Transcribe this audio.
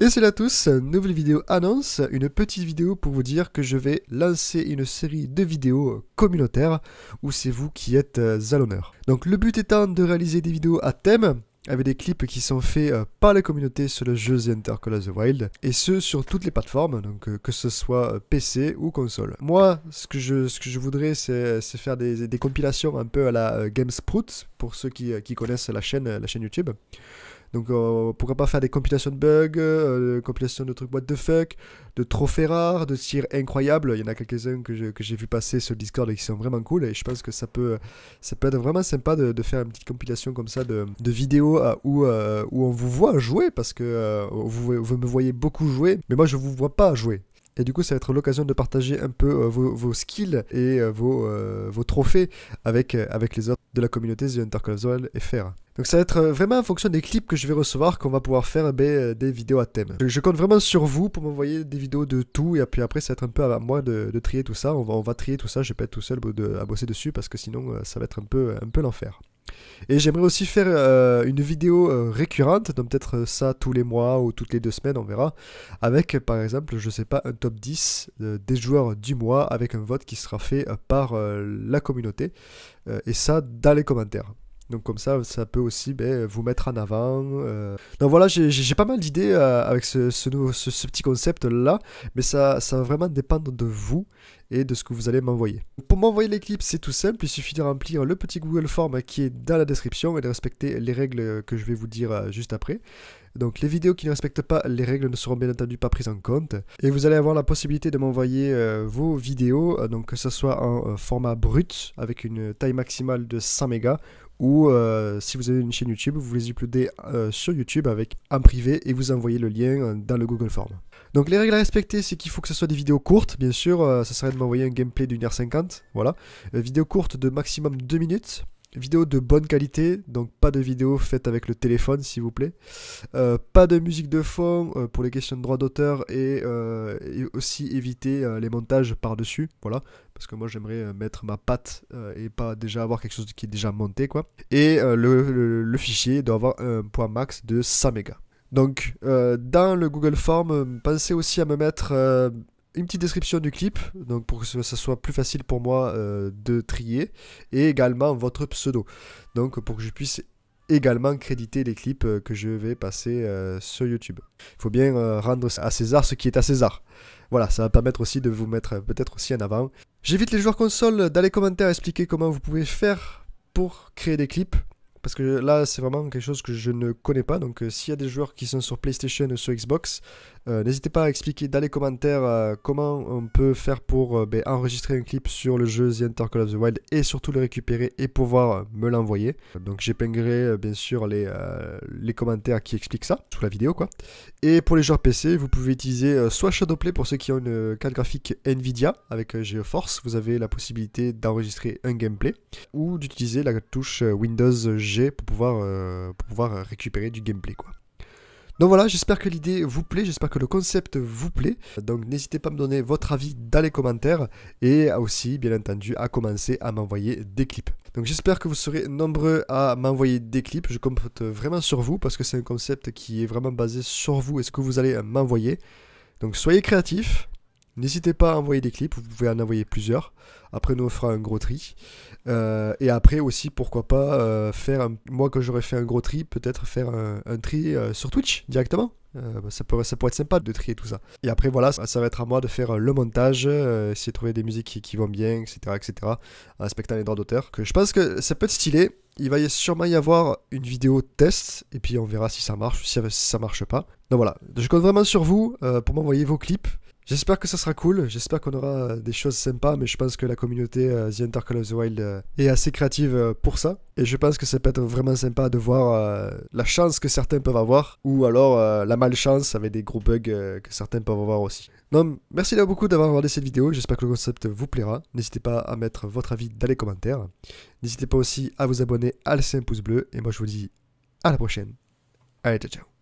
Et c'est à tous, nouvelle vidéo annonce, une petite vidéo pour vous dire que je vais lancer une série de vidéos communautaires où c'est vous qui êtes euh, à l'honneur. Donc le but étant de réaliser des vidéos à thème, avec des clips qui sont faits euh, par la communauté sur le jeu The Call of the Wild, et ce sur toutes les plateformes, donc euh, que ce soit PC ou console. Moi, ce que je, ce que je voudrais, c'est faire des, compilations un peu à la GameSprout, pour ceux qui, connaissent la chaîne, la chaîne YouTube. Donc euh, pourquoi pas faire des compilations de bugs, euh, euh, des compilations de trucs what the fuck, de trophées rares, de tirs incroyables. Il y en a quelques-uns que, j'ai vu passer sur Discord et qui sont vraiment cool. Et je pense que ça peut, ça peut être vraiment sympa de, de faire une petite compilation comme ça de, de vidéos où, on vous voit jouer parce que vous, me voyez beaucoup jouer, mais moi je vous vois pas jouer. Et du coup, ça va être l'occasion de partager un peu vos, skills et vos, trophées avec, avec les autres de la communauté The et faire donc ça va être euh, vraiment en fonction des clips que je vais recevoir qu'on va pouvoir faire eh ben, euh, des vidéos à thème. Je compte vraiment sur vous pour m'envoyer des vidéos de tout et puis après ça va être un peu à moi de, trier tout ça. On va, trier tout ça, je vais pas être tout seul à bosser dessus parce que sinon euh, ça va être un peu, un peu l'enfer. Et j'aimerais aussi faire une vidéo récurrente, donc peut-être ça tous les mois ou toutes les deux semaines, on verra, avec par exemple, je sais pas, un top 10 des joueurs du mois avec un vote qui sera fait par la communauté, et ça dans les commentaires. Donc comme ça, ça peut aussi ben, vous mettre en avant. Euh. Donc voilà, j'ai pas mal d'idées euh, avec ce, nouveau, ce, petit concept-là, mais ça, ça va vraiment dépendre de vous et de ce que vous allez m'envoyer. Pour m'envoyer les clips, c'est tout simple, il suffit de remplir le petit Google Form qui est dans la description et de respecter les règles que je vais vous dire euh, juste après. Donc les vidéos qui ne respectent pas les règles ne seront bien entendu pas prises en compte. Et vous allez avoir la possibilité de m'envoyer vos vidéos, donc que ce soit en format brut avec une taille maximale de 100 mégas ou euh, si vous avez une chaîne YouTube, vous les uploadez euh, sur YouTube avec un privé et vous envoyez le lien euh, dans le Google Form. Donc les règles à respecter, c'est qu'il faut que ce soit des vidéos courtes, bien sûr, ça serait de m'envoyer un gameplay d'une heure 50, voilà. vidéo courte de maximum 2 minutes, Vidéo de bonne qualité, donc pas de vidéo faite avec le téléphone s'il vous plaît. Euh, pas de musique de fond euh, pour les questions de droit d'auteur euh, et, aussi éviter les montages par-dessus, voilà. Parce que moi j'aimerais mettre ma patte et pas déjà avoir quelque chose qui est déjà monté quoi. Et le, fichier doit avoir un point max de 100 mégas. Donc dans le Google Form, pensez aussi à me mettre une petite description du clip, donc pour que ce soit plus facile pour moi euh, de trier, et également votre pseudo, donc pour que je puisse également créditer les clips euh, que je vais passer euh, sur YouTube. Il faut bien rendre à César ce qui est à César. Voilà, ça va permettre aussi de vous mettre peut-être aussi en avant. J'invite les joueurs console dans les commentaires à expliquer comment vous pouvez faire pour créer des clips. Parce que là, c'est vraiment quelque chose que je ne connais pas. Donc, euh, s'il y a des joueurs qui sont sur PlayStation ou sur Xbox, euh, n'hésitez pas à expliquer dans les commentaires euh, comment on peut faire pour ben, enregistrer un clip sur le jeu The Enter Call of the Wild et surtout le récupérer et pouvoir me l'envoyer. Donc, j'épinglerai bien sûr les, les commentaires qui expliquent ça sous la vidéo. quoi. Et pour les joueurs PC, vous pouvez utiliser soit Shadowplay pour ceux qui ont une carte graphique Nvidia avec Geoforce, vous avez la possibilité d'enregistrer un gameplay ou d'utiliser la touche Windows pour pouvoir, euh, pouvoir récupérer du gameplay quoi. Donc voilà, j'espère que l'idée vous plaît, j'espère que le concept vous plaît. Donc n'hésitez pas à me donner votre avis dans les commentaires et aussi, bien entendu, à commencer à m'envoyer des clips. Donc j'espère que vous serez nombreux à m'envoyer des clips. Je compte vraiment sur vous parce que c'est un concept qui est vraiment basé sur vous et ce que vous allez m'envoyer. Donc soyez créatifs, N'hésitez pas à envoyer des clips, vous pouvez en envoyer plusieurs. Après, nous on fera un gros tri. Euh, et après aussi, pourquoi pas euh, faire, un... moi quand j'aurais fait un gros tri, peut-être faire un, tri euh, sur Twitch directement. Bah, ça, pourrait, ça pourrait être sympa de trier tout ça. Et après, voilà, ça, va être à moi de faire le montage, essayer de trouver des musiques qui, vont bien, etc., etc., en respectant les droits d'auteur. Je pense que ça peut être stylé. Il va sûrement y avoir une vidéo test, et puis on verra si ça marche si, ça ça marche pas. Donc voilà, je compte vraiment sur vous pour m'envoyer vos clips. J'espère que ça sera cool, j'espère qu'on aura euh, des choses sympas, mais je pense que la communauté euh, The Enter of the Wild euh, est assez créative pour ça. Et je pense que ça peut être vraiment sympa de voir la chance que certains peuvent avoir, ou alors la malchance avec des gros bugs que certains peuvent avoir aussi. Donc, merci beaucoup d'avoir regardé cette vidéo, j'espère que le concept vous plaira. N'hésitez pas à mettre votre avis dans les commentaires. N'hésitez pas aussi à vous abonner, à laisser un pouce bleu, et moi je vous dis à la prochaine. Allez, ciao ciao